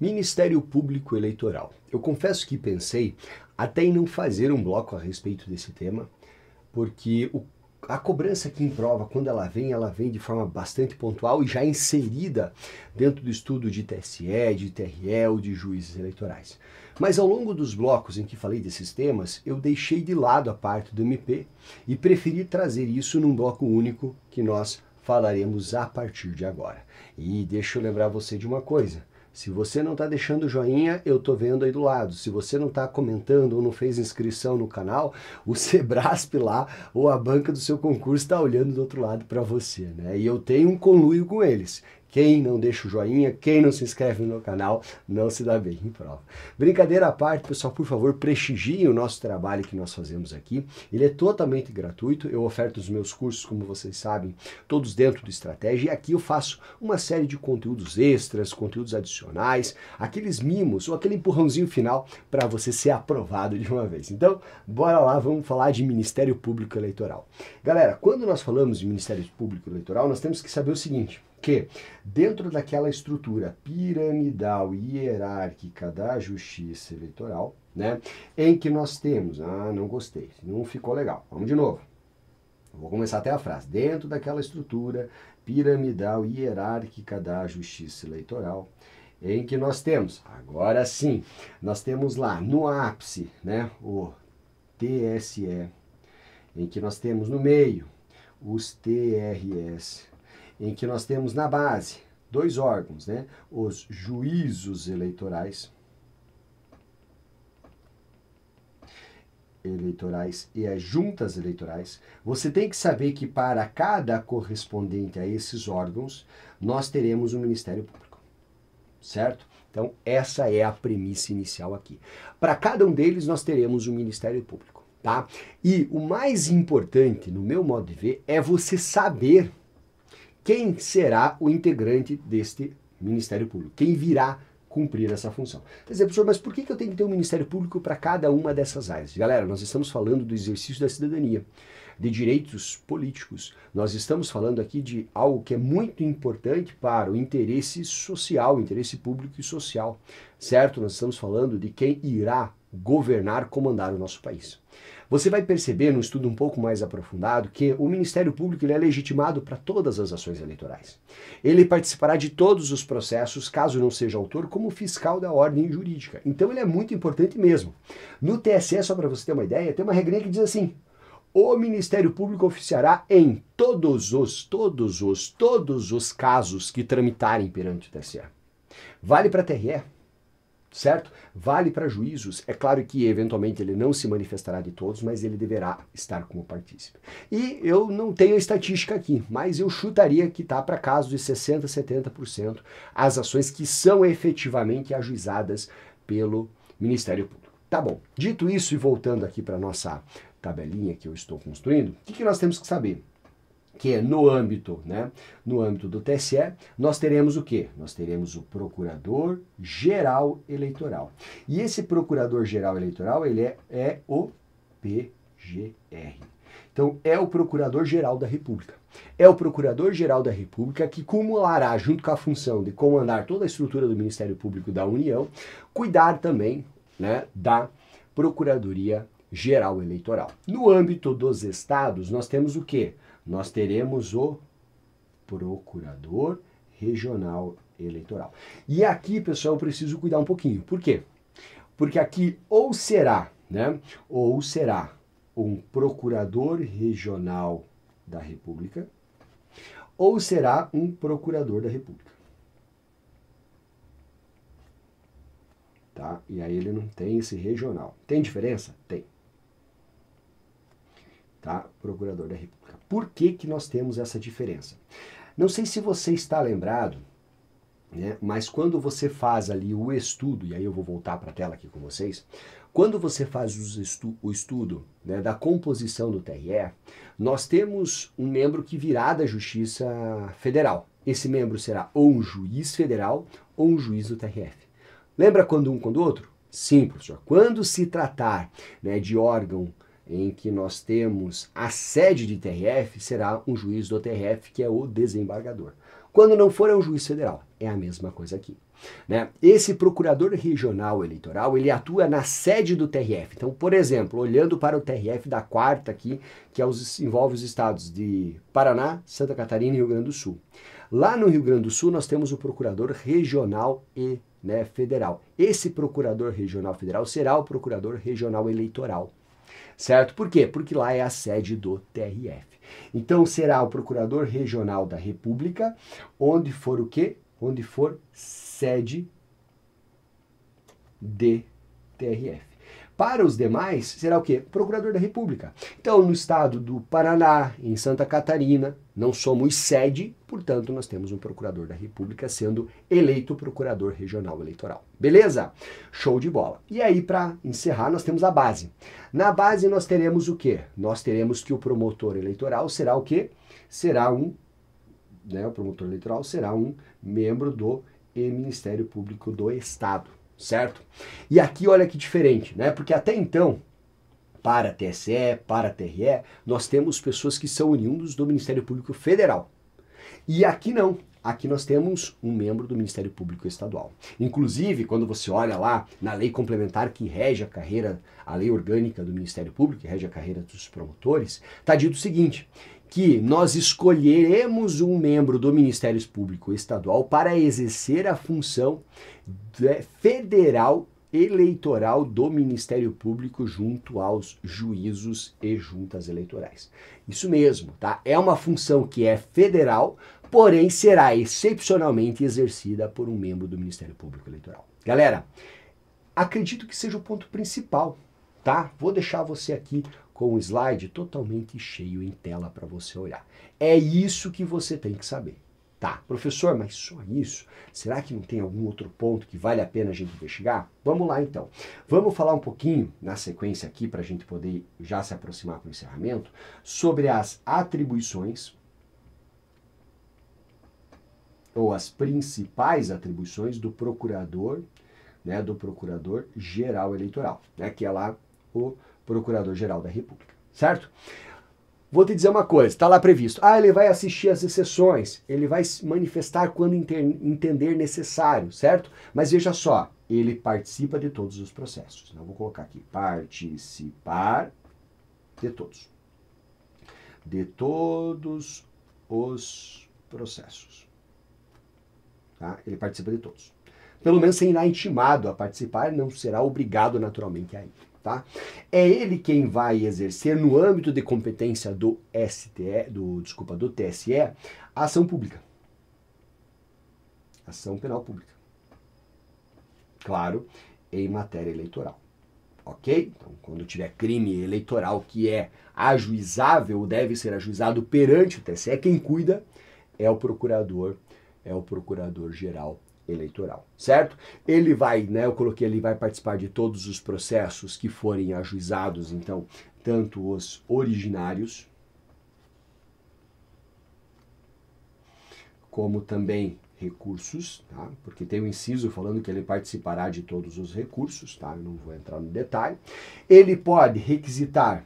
Ministério Público Eleitoral. Eu confesso que pensei até em não fazer um bloco a respeito desse tema, porque o, a cobrança que em prova, quando ela vem, ela vem de forma bastante pontual e já inserida dentro do estudo de TSE, de TRE de juízes eleitorais. Mas ao longo dos blocos em que falei desses temas, eu deixei de lado a parte do MP e preferi trazer isso num bloco único que nós falaremos a partir de agora. E deixa eu lembrar você de uma coisa. Se você não está deixando joinha, eu estou vendo aí do lado. Se você não está comentando ou não fez inscrição no canal, o Sebrasp lá ou a banca do seu concurso está olhando do outro lado para você, né? E eu tenho um conluio com eles. Quem não deixa o joinha, quem não se inscreve no canal, não se dá bem em prova. Brincadeira à parte, pessoal, por favor, prestigiem o nosso trabalho que nós fazemos aqui. Ele é totalmente gratuito. Eu oferto os meus cursos, como vocês sabem, todos dentro do Estratégia. E aqui eu faço uma série de conteúdos extras, conteúdos adicionais, aqueles mimos ou aquele empurrãozinho final para você ser aprovado de uma vez. Então, bora lá, vamos falar de Ministério Público Eleitoral. Galera, quando nós falamos de Ministério Público Eleitoral, nós temos que saber o seguinte que, dentro daquela estrutura piramidal e hierárquica da justiça eleitoral, né, em que nós temos, ah, não gostei, não ficou legal, vamos de novo. Vou começar até a frase. Dentro daquela estrutura piramidal e hierárquica da justiça eleitoral, em que nós temos, agora sim, nós temos lá no ápice, né, o TSE, em que nós temos no meio os TRS, em que nós temos na base dois órgãos, né? os juízos eleitorais, eleitorais e as juntas eleitorais, você tem que saber que para cada correspondente a esses órgãos, nós teremos um Ministério Público. Certo? Então, essa é a premissa inicial aqui. Para cada um deles, nós teremos um Ministério Público, tá? E o mais importante, no meu modo de ver, é você saber quem será o integrante deste Ministério Público, quem virá cumprir essa função. Quer dizer, professor, mas por que eu tenho que ter um Ministério Público para cada uma dessas áreas? Galera, nós estamos falando do exercício da cidadania, de direitos políticos, nós estamos falando aqui de algo que é muito importante para o interesse social, interesse público e social, certo? Nós estamos falando de quem irá governar, comandar o nosso país. Você vai perceber, num estudo um pouco mais aprofundado, que o Ministério Público ele é legitimado para todas as ações eleitorais. Ele participará de todos os processos, caso não seja autor, como fiscal da ordem jurídica. Então ele é muito importante mesmo. No TSE, só para você ter uma ideia, tem uma regrinha que diz assim: o Ministério Público oficiará em todos os, todos os, todos os casos que tramitarem perante o TSE. Vale para a TRE certo? Vale para juízos. É claro que, eventualmente, ele não se manifestará de todos, mas ele deverá estar como partícipe. E eu não tenho a estatística aqui, mas eu chutaria que está para casos de 60%, 70% as ações que são efetivamente ajuizadas pelo Ministério Público. Tá bom. Dito isso, e voltando aqui para nossa tabelinha que eu estou construindo, o que, que nós temos que saber? que no âmbito, né, no âmbito do TSE, nós teremos o quê? Nós teremos o Procurador Geral Eleitoral. E esse Procurador Geral Eleitoral, ele é, é o PGR. Então, é o Procurador-Geral da República. É o Procurador-Geral da República que cumulará, junto com a função de comandar toda a estrutura do Ministério Público da União, cuidar também né, da Procuradoria Geral Eleitoral. No âmbito dos estados, nós temos o quê? nós teremos o procurador regional eleitoral. E aqui, pessoal, eu preciso cuidar um pouquinho. Por quê? Porque aqui ou será, né? Ou será um procurador regional da República, ou será um procurador da República. Tá? E aí ele não tem esse regional. Tem diferença? Tem tá? Procurador da República. Por que, que nós temos essa diferença? Não sei se você está lembrado, né? mas quando você faz ali o estudo, e aí eu vou voltar para a tela aqui com vocês, quando você faz estu o estudo né, da composição do TRE, nós temos um membro que virá da Justiça Federal. Esse membro será ou um juiz federal ou um juiz do TRF. Lembra quando um, quando outro? Sim, professor. Quando se tratar né, de órgão em que nós temos a sede de TRF, será um juiz do TRF, que é o desembargador. Quando não for, é um juiz federal. É a mesma coisa aqui. Né? Esse procurador regional eleitoral, ele atua na sede do TRF. Então, por exemplo, olhando para o TRF da quarta aqui, que é os, envolve os estados de Paraná, Santa Catarina e Rio Grande do Sul. Lá no Rio Grande do Sul, nós temos o procurador regional e né, federal. Esse procurador regional federal será o procurador regional eleitoral certo? Por quê? Porque lá é a sede do TRF. Então será o Procurador Regional da República, onde for o quê? Onde for sede de TRF. Para os demais, será o quê? Procurador da República. Então, no estado do Paraná, em Santa Catarina, não somos sede, portanto, nós temos um procurador da República sendo eleito procurador regional eleitoral. Beleza? Show de bola. E aí, para encerrar, nós temos a base. Na base, nós teremos o quê? Nós teremos que o promotor eleitoral será o quê? Será um. Né, o promotor eleitoral será um membro do Ministério Público do Estado certo? E aqui olha que diferente, né? Porque até então, para TSE, para TRE, nós temos pessoas que são oriundos do Ministério Público Federal. E aqui não. Aqui nós temos um membro do Ministério Público Estadual. Inclusive, quando você olha lá na lei complementar que rege a carreira, a lei orgânica do Ministério Público, que rege a carreira dos promotores, está dito o seguinte: que nós escolheremos um membro do Ministério Público Estadual para exercer a função federal eleitoral do Ministério Público junto aos juízos e juntas eleitorais. Isso mesmo, tá? É uma função que é federal, porém será excepcionalmente exercida por um membro do Ministério Público Eleitoral. Galera, acredito que seja o ponto principal, tá? Vou deixar você aqui com um slide totalmente cheio em tela para você olhar. É isso que você tem que saber. Tá, professor, mas só isso? Será que não tem algum outro ponto que vale a pena a gente investigar? Vamos lá então. Vamos falar um pouquinho, na sequência aqui, para a gente poder já se aproximar para o encerramento, sobre as atribuições ou as principais atribuições do procurador, né, do procurador geral eleitoral, né, que é lá o Procurador-Geral da República, certo? Vou te dizer uma coisa, está lá previsto. Ah, ele vai assistir às sessões, ele vai se manifestar quando entender necessário, certo? Mas veja só, ele participa de todos os processos. Não vou colocar aqui participar de todos. De todos os processos. Tá? Ele participa de todos. Pelo menos será intimado a participar, não será obrigado naturalmente a ir. Tá? É ele quem vai exercer no âmbito de competência do STE, do desculpa, do TSE, a ação pública. Ação penal pública. Claro, em matéria eleitoral. OK? Então, quando tiver crime eleitoral que é ajuizável, deve ser ajuizado perante o TSE, quem cuida é o procurador, é o procurador geral eleitoral, certo? Ele vai, né, eu coloquei ele vai participar de todos os processos que forem ajuizados, então, tanto os originários como também recursos, tá? porque tem um inciso falando que ele participará de todos os recursos, tá? eu não vou entrar no detalhe. Ele pode requisitar,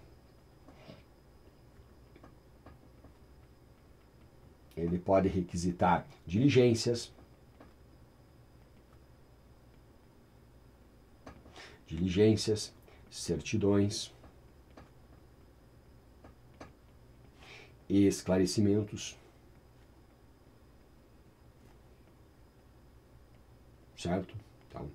ele pode requisitar diligências, diligências, certidões, esclarecimentos, certo? Então,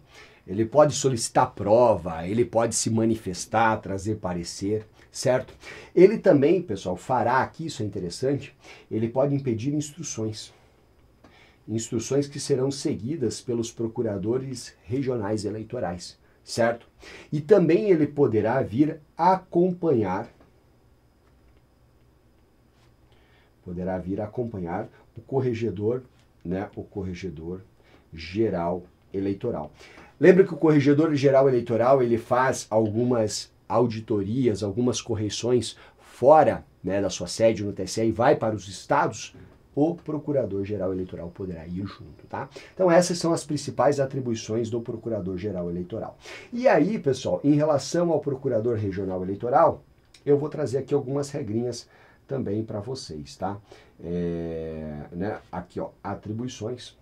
ele pode solicitar prova, ele pode se manifestar, trazer parecer, certo? Ele também, pessoal, fará aqui, isso é interessante, ele pode impedir instruções. Instruções que serão seguidas pelos procuradores regionais eleitorais certo? E também ele poderá vir acompanhar poderá vir acompanhar o corregedor, né, o corregedor geral eleitoral. Lembra que o corregedor geral eleitoral, ele faz algumas auditorias, algumas correções fora né, da sua sede no TSE e vai para os estados o Procurador-Geral Eleitoral poderá ir junto, tá? Então essas são as principais atribuições do Procurador-Geral Eleitoral. E aí, pessoal, em relação ao Procurador Regional Eleitoral, eu vou trazer aqui algumas regrinhas também para vocês, tá? É, né? Aqui, ó, atribuições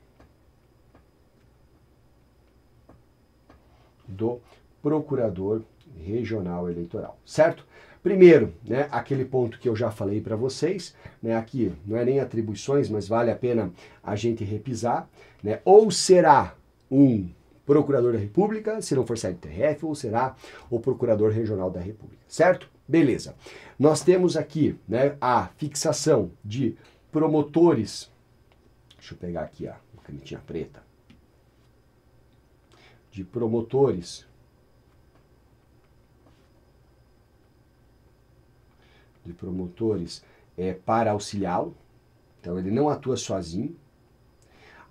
do Procurador Regional Eleitoral, certo? Primeiro, né, aquele ponto que eu já falei para vocês, né, aqui não é nem atribuições, mas vale a pena a gente repisar, né, ou será um procurador da República, se não for CLTRF, ou será o procurador regional da República, certo? Beleza. Nós temos aqui né, a fixação de promotores. Deixa eu pegar aqui a canetinha preta. De promotores de promotores é, para auxiliá-lo. Então, ele não atua sozinho,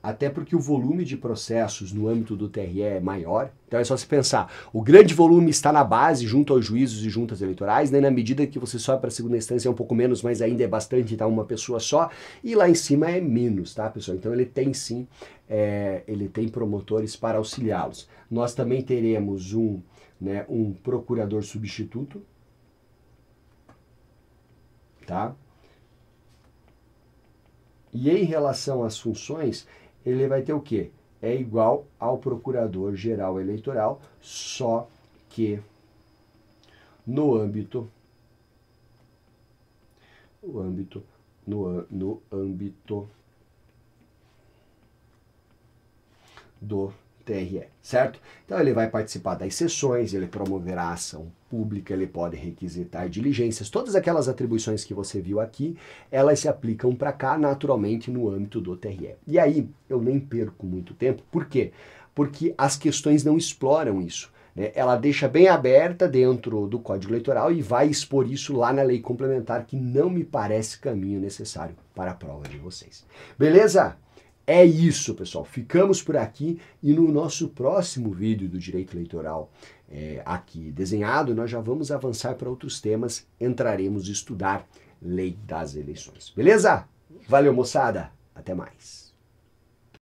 até porque o volume de processos no âmbito do TRE é maior. Então é só se pensar, o grande volume está na base, junto aos juízos e juntas eleitorais, né? na medida que você sobe para a segunda instância é um pouco menos, mas ainda é bastante, está uma pessoa só, e lá em cima é menos, tá pessoal? Então ele tem sim, é, ele tem promotores para auxiliá-los. Nós também teremos um, né, um procurador substituto, tá? E em relação às funções, ele vai ter o quê? É igual ao Procurador-Geral Eleitoral, só que no âmbito o âmbito no, no âmbito do TRE, certo? Então ele vai participar das sessões, ele promoverá ação pública, ele pode requisitar diligências, todas aquelas atribuições que você viu aqui, elas se aplicam para cá naturalmente no âmbito do TRE. E aí eu nem perco muito tempo, por quê? Porque as questões não exploram isso. Né? Ela deixa bem aberta dentro do Código Eleitoral e vai expor isso lá na lei complementar, que não me parece caminho necessário para a prova de vocês. Beleza? É isso, pessoal. Ficamos por aqui e no nosso próximo vídeo do direito eleitoral é, aqui desenhado, nós já vamos avançar para outros temas. Entraremos a estudar lei das eleições. Beleza? Valeu, moçada. Até mais.